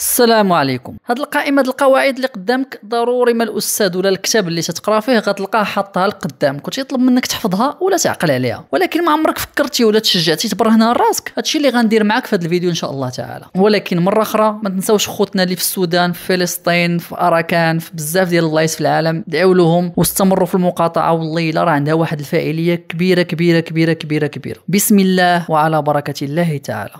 السلام عليكم هاد القائمه القواعد اللي قدامك ضروري ما الاستاذ ولا الكتاب اللي تتقرا فيه غتلقاه حاطها لقدامك وتيطلب منك تحفظها ولا تعقل عليها ولكن ما عمرك فكرتي ولا تشجعتي تبرهنها لراسك هادشي اللي غندير معاك في هذا الفيديو ان شاء الله تعالى ولكن مره اخرى ما تنساوش خوتنا اللي في السودان في فلسطين في اراكان في بزاف ديال البلايص في العالم دعوا لهم واستمروا في المقاطعه والله الا راه عندها واحد الفاعليه كبيره كبيره كبيره كبيره كبيره بسم الله وعلى بركه الله تعالى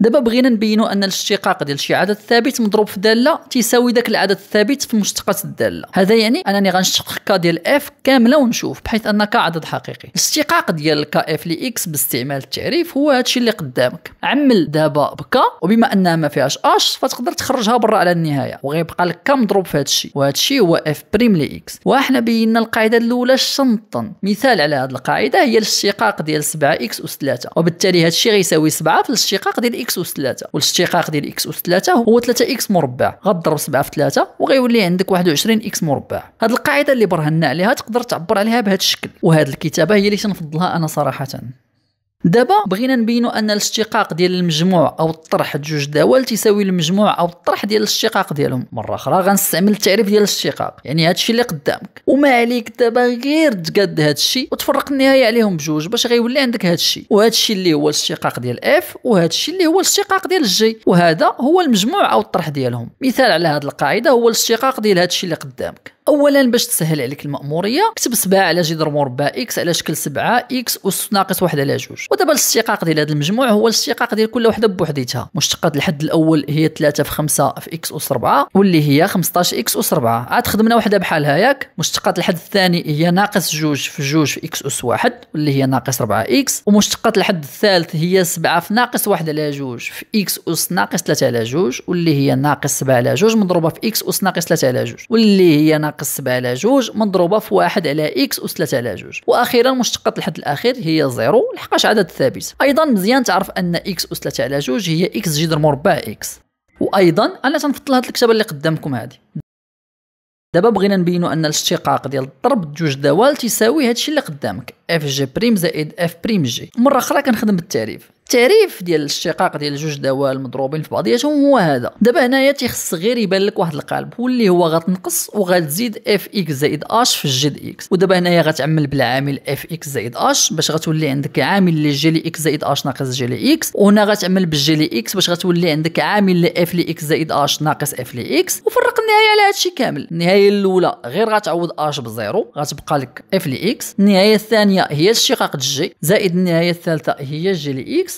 دابا بغينا نبينوا ان الاشتقاق ديال شي عدد ثابت مضروب في داله تيساوي داك العدد الثابت في مشتقات الداله هذا يعني انني غنشتق كا ديال اف كامله ونشوف بحيث ان كا عدد حقيقي الاشتقاق ديال كا اف لاكس باستعمال التعريف هو هادشي اللي قدامك عمل دابا بكا وبما انها ما فيهاش اش فتقدر تخرجها برا على النهايه وغيبقى لك كا مضروب في هادشي وهادشي هو اف بريم لاكس وحنا بينا القاعده الاولى شنطا مثال على هاد القاعده هي الاشتقاق ديال 7 اكس اس 3 وبالتالي هادشي غيساوي 7 في الاشتقاق ديال اكس اس 3 والاشتقاق ديال اكس اس 3 هو 3 اكس مربع غضرب 7 في 3 وغيولي عندك 21 اكس مربع هذه القاعده اللي برهنا عليها تقدر تعبر عليها بهذا الشكل وهذه الكتابه هي اللي تنفضلها انا صراحه دابا بغينا نبينوا ان الاشتقاق ديال المجموع او الطرح جوج دوال تساوي المجموع او الطرح ديال الاشتقاق ديالهم مره اخرى غنستعمل التعريف ديال الاشتقاق يعني هادشي اللي قدامك وما عليك دابا غير تقاد هادشي وتفرق النهايه عليهم بجوج باش غيولي عندك هادشي وهادشي اللي هو الاشتقاق ديال اف وهادشي اللي هو الاشتقاق ديال جي وهذا هو المجموع او الطرح ديالهم مثال على هاد القاعده هو الاشتقاق ديال هادشي اللي قدامك اولا باش تسهل عليك الماموريه كتب 7 على جذر مربع اكس على شكل 7 اكس اس ناقص 1 على جوج ودابا الاستقاق ديال هذا المجموع هو الاستقاق ديال كل وحده بوحديتها مشتقات الحد الاول هي 3 في 5 في اكس اس 4 واللي هي 15 اكس اس 4 عاد خدمنا وحده بحالها ياك مشتقات الحد الثاني هي ناقص 2 في 2 في اكس اس 1 واللي هي ناقص 4 اكس ومشتقات الحد الثالث هي 7 في ناقص 1 على 2 في اكس اس ناقص 3 على 2 واللي هي ناقص 7 على 2 مضروبه في اكس اس ناقص 3 على 2 واللي هي ناقص 7 على 2 مضروبه في 1 على اكس اس 3 على 2 واخيرا مشتقات الحد الاخير هي 0 لحقاش عاد عدد ثابت ايضا مزيان تعرف ان اكس اس 3 على 2 هي اكس جذر مربع اكس وايضا انا تنفضل هذه الكتابه اللي قدامكم هذه دابا بغينا نبينو ان الاشتقاق ديال الضرب جوج دوال تساوي هادشي اللي قدامك اف جي بريم زائد اف بريم جي مره اخرى كنخدم بالتعريف التعريف ديال الاشتقاق ديال جوج دوال مضروبين في بعضياتهم هو هذا دابا هنايا تيخص غير يبان لك واحد القالب واللي هو غتنقص وغتزيد اف اكس زائد اش في الجد اكس ودابا هنايا غتعمل بالعامل اف اكس زائد اش باش غتولي عندك عامل اللي جي لي اكس زائد اش ناقص جي لي اكس وهنا غتعمل بالجي لي اكس باش غتولي عندك عامل اف لي اكس زائد اش ناقص اف لي اكس وفرق النهايه على هادشي كامل النهايه الاولى غير غتعوض اش بزيرو غتبقى لك اف لي اكس النهايه الثانيه هي الشقاق جي زائد النهايه الثالثه هي جي لي اكس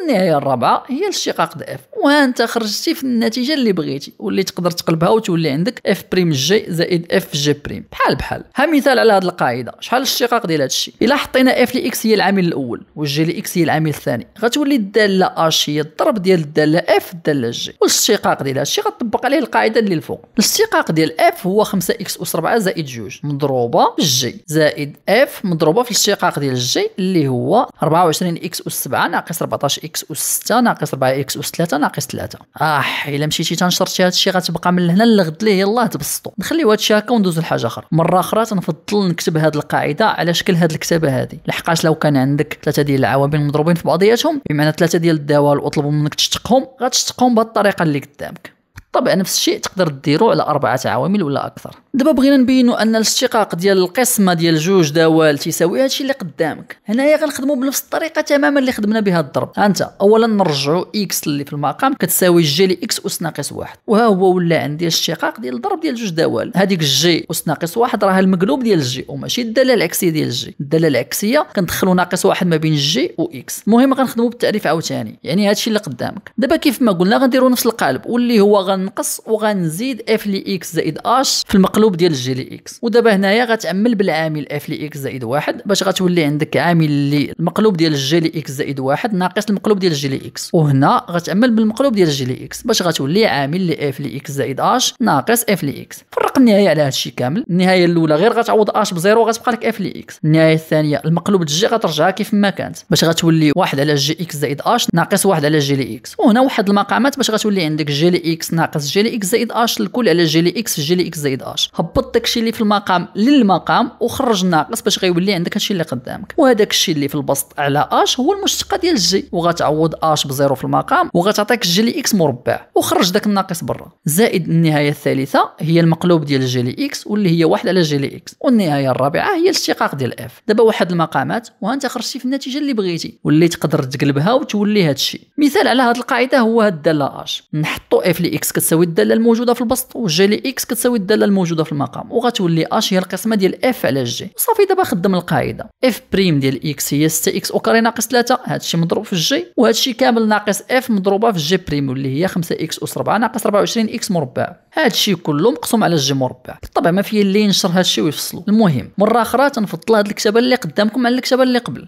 والنهايه الرابعه هي الاشتقاق د اف وانت خرجتي في النتيجه اللي بغيتي واللي تقدر تقلبها وتولي عندك اف بريم جي زائد اف جي بريم بحال بحال ها مثال على هذه القاعده شحال الاشتقاق ديال هذا الشيء الا حطينا اف لاكس هي العامل الاول والجي لاكس هي العامل الثاني غتولي الداله اش هي الضرب ديال الداله اف الداله جي والاشتقاق ديال هذا الشيء غتطبق عليه القاعده اللي الفوق الاشتقاق ديال اف هو 5 اكس اس 4 زائد 2 مضروبه جي زائد اف مضروبه في الاشتقاق ديال جي اللي هو 24 اكس اس 7 ناقص 14 اكس اس 6 ناقص 4 اكس اس 3 ناقص 3 اح آه، الا مشيتي تنشرتي هذا الشيء غتبقى من هنا لغد ليه يلاه تبسطوا نخليو هذا الشيء هكا وندوزو لحاجه اخرى مره اخرى تنفضل نكتب هذه القاعده على شكل هذه الكتابه هذه لحقاش لو كان عندك ثلاثه ديال العوامل مضروبين في بعضياتهم بمعنى ثلاثه ديال الدوال واطلب منك تشتقهم غتشتقهم بهذه الطريقه اللي قدامك طبعا نفس الشيء تقدر ديرو على اربعه عوامل ولا اكثر دابا بغينا نبينوا ان الاشتقاق ديال القسمه ديال جوج دوال تساوي هادشي اللي قدامك هنايا غنخدموا بنفس الطريقه تماما اللي خدمنا بها الضرب ها انت اولا نرجعوا اكس اللي في المقام كتساوي جي لاكس اس ناقص واحد وها هو ولا عندي الاشتقاق ديال الضرب ديال جوج دوال هذيك جي اس ناقص واحد راه المقلوب ديال جي وماشي الداله العكسيه ديال جي الداله العكسيه كندخلوا ناقص واحد ما بين جي واكس المهم غنخدموا بالتعريف عاوتاني يعني هادشي اللي قدامك دابا كيف ما قلنا غنديروا نفس القالب واللي هو غنقص وغنزيد اف لي اكس زائد اش في المقلوب المقلوب ديال الجي لي اكس ودابا هنايا غتعمل بالعامل اف لي اكس زائد واحد باش غتولي عندك عامل اللي المقلوب ديال الجي لي اكس زائد واحد ناقص المقلوب ديال الجي لي اكس وهنا غتعمل بالمقلوب ديال الجي لي اكس باش غتولي عامل اللي اف لي اكس زائد اش ناقص اف لي اكس فرق النهايه على هادشي كامل النهايه الاولى غير غتعوض اش بزيرو غتبقى لك اف لي اكس النهايه الثانيه المقلوب الجي غترجع كيف ما كانت باش غتولي واحد على جي اكس زائد اش ناقص واحد على جي لي اكس وهنا واحد المقامات باش غتولي عندك جي لي اكس ناقص جي لي اكس زائد اش الكل على جي لي اكس في جي لي اكس زائد اش هبط داكشي اللي في المقام للمقام وخرج الناقص باش غيولي عندك هادشي اللي قدامك وهذاك الشيء اللي في البسط على اش هو المشتقه ديال جي وغتعوض اش بزيرو في المقام وغتعطيك جي لي اكس مربع وخرج داك الناقص برا زائد النهايه الثالثه هي المقلوب ديال جي لي اكس واللي هي واحد على جي لي اكس والنهايه الرابعه هي الاشتقاق ديال اف دابا واحد المقامات وانت خرجتي في النتيجه اللي بغيتي واللي تقدر تقلبها وتولي هادشي مثال على هاد القاعده هو هاد الداله اش نحطو اف لي اكس كتساوي الداله الموجوده في البسط وجي لي اكس كتساوي الداله الموجوده في المقام وغتولي اش هي القسمه ديال اف على جي صافي دابا خدم القاعده اف بريم ديال اكس هي 6 اكس اوكاري ناقص 3 هادشي مضروب في جي وهادشي كامل ناقص اف مضروبه في جي بريم واللي هي 5 اكس اس 4 ناقص 24 اكس مربع هادشي كله مقسوم على جي مربع بالطبع ما فيه اللي ينشر هادشي ويفصلو المهم مره اخرى تنفضل هاد الكتابه اللي قدامكم على الكتابه اللي قبل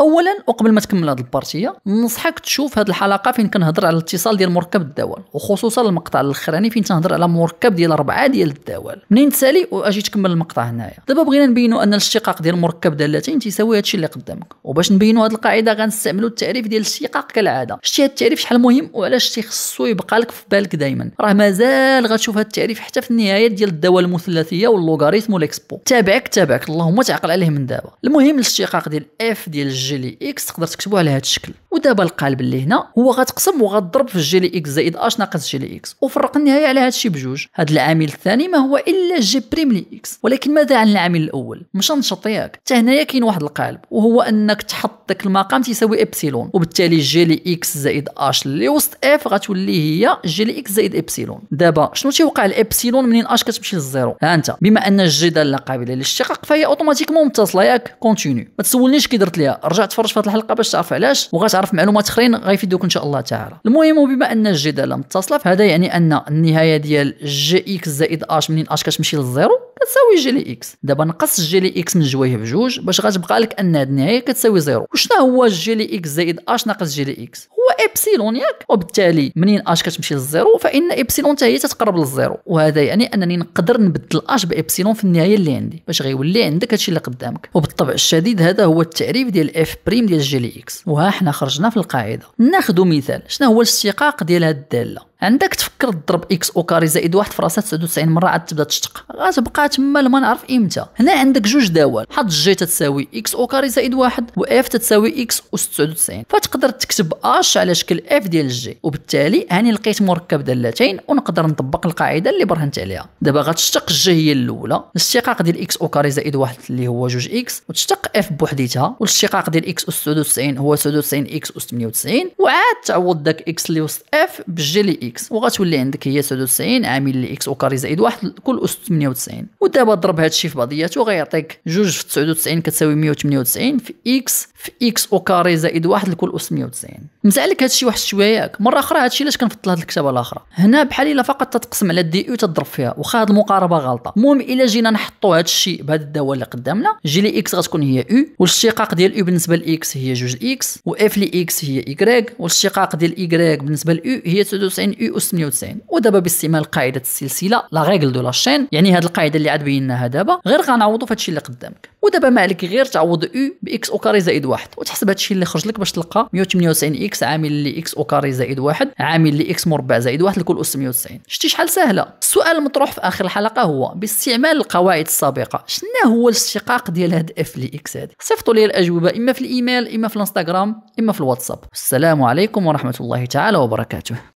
اولا وقبل ما تكمل هذه البارتيه ننصحك تشوف هذه الحلقه فين كنهضر على الاتصال ديال مركب الدوال وخصوصا المقطع الاخراني فين تنهضر على مركب ديال اربعه ديال الدوال منين تسالي واجي تكمل المقطع هنايا دابا بغينا نبينوا ان الاشتقاق ديال مركب دالتين تيساوي هادشي اللي قدامك وباش نبينوا هذه القاعده غنستعملوا التعريف ديال الاشتقاق كالعاده شتي هاد التعريف شحال مهم وعلاش تيخصو يبقى لك في بالك دائما راه مازال غتشوف هاد التعريف حتى في النهايات ديال الدوال المثلثيه واللوغاريتم والاكسبو تابعك تابعك اللهم تعقل عليه من دابا المهم الاشتقاق ديال اف ديال تسجلي اكس تقدر تكتبو على هذا الشكل ودابا القالب اللي هنا هو غتقسم وغتضرب في جي لي اكس زائد اش ناقص جي لي اكس وفرق النهايه على هذا الشيء بجوج هذا العامل الثاني ما هو الا جي بريم لي اكس ولكن ماذا عن العامل الاول مش نشط ياك حتى هنايا كاين واحد القالب وهو انك تحط داك المقام تيساوي ابسيلون وبالتالي جي لي اكس زائد اش اللي وسط اف غتولي هي جي لي اكس زائد ابسيلون دابا شنو تيوقع الابسيلون منين اش كتمشي للزيرو ها انت بما ان الجي داله قابله للاشتقاق فهي اوتوماتيكمون متصله ياك كونتينيو ما تسولنيش كي درت ليها رجع تفرج في هذه الحلقه باش تعرف علاش وغتعرف تعرف معلومات اخرين غيفيدوك ان شاء الله تعالى المهم بما ان الجداله متصله فهذا يعني ان النهايه ديال جي اكس زائد اش منين اش كتمشي للزيرو كتساوي جي لي اكس دابا نقص جي لي اكس من جوايه بجوج باش غتبقى لك ان هاد النهايه كتساوي زيرو وشنو هو جي لي اكس زائد اش ناقص جي لي اكس هو ابسيلون ياك وبالتالي منين اش كتمشي للزيرو فان ابسيلون حتى هي تتقرب للزيرو وهذا يعني انني نقدر نبدل اش بابسيلون في النهايه اللي عندي باش غيولي عندك هادشي اللي قدامك وبالطبع الشديد هذا هو التعريف ديال اف بريم ديال جي لي اكس وها حنا خرجنا في القاعده ناخذ مثال شنو هو الاشتقاق ديال هاد الداله عندك تفكر تضرب اكس او كاري زائد واحد في راسها 99 مره عاد تبدا تشتق غتبقى تما لما نعرف امتى هنا عندك جوج دوال حط جي تتساوي اكس او كاري زائد واحد اف تتساوي اكس اس 99 فتقدر تكتب اش كتنقش على شكل اف ديال جي وبالتالي هاني لقيت مركب دالتين ونقدر نطبق القاعده اللي برهنت عليها دابا غتشتق جي هي الاولى الاشتقاق ديال اكس او كاري زائد واحد اللي هو جوج اكس وتشتق اف بوحديتها والاشتقاق ديال اكس اس 99 هو 99 اكس اس 98 وعاد تعوض داك اكس اللي وسط اف بجي لي اكس وغتولي عندك هي 99 عامل لي اكس او كاري زائد واحد كل اس 98 ودابا ضرب هادشي في بعضياته غيعطيك جوج في 99 كتساوي 198 في اكس في اكس او كاري زائد واحد لكل اس 190 مساعد لك هادشي واحد ياك مره اخرى هادشي علاش كنفضل هاد الكتابه الاخرى هنا بحال الا فقط تتقسم على الدي او تضرب فيها واخا هاد المقاربه غلطه المهم الا جينا نحطوا هادشي بهاد الدواء اللي قدامنا جي لي اكس غتكون هي او والاشتقاق ديال او بالنسبه لاكس هي جوج اكس واف لي اكس هي ايكغيك والاشتقاق ديال ايكغيك بالنسبه لاو هي 99 او و 98 ودابا باستعمال قاعده السلسله لا ريغل دو لا شين يعني هاد القاعده اللي عاد بيناها دابا غير غنعوضوا فهادشي اللي قدامك ودابا ما عليك غير تعوض او باكس او كاري زائد واحد وتحسب هادشي اللي خرج لك باش تلقى 198 اكس عامل لي اكس او كاري زائد واحد عامل لي اكس مربع زائد واحد لكل اس 190 شتي شحال سهله السؤال المطروح في اخر الحلقه هو باستعمال القواعد السابقه شنو هو الاشتقاق ديال هاد اف لي اكس هادي صيفطوا لي الاجوبه اما في الايميل اما في الانستغرام اما في الواتساب السلام عليكم ورحمه الله تعالى وبركاته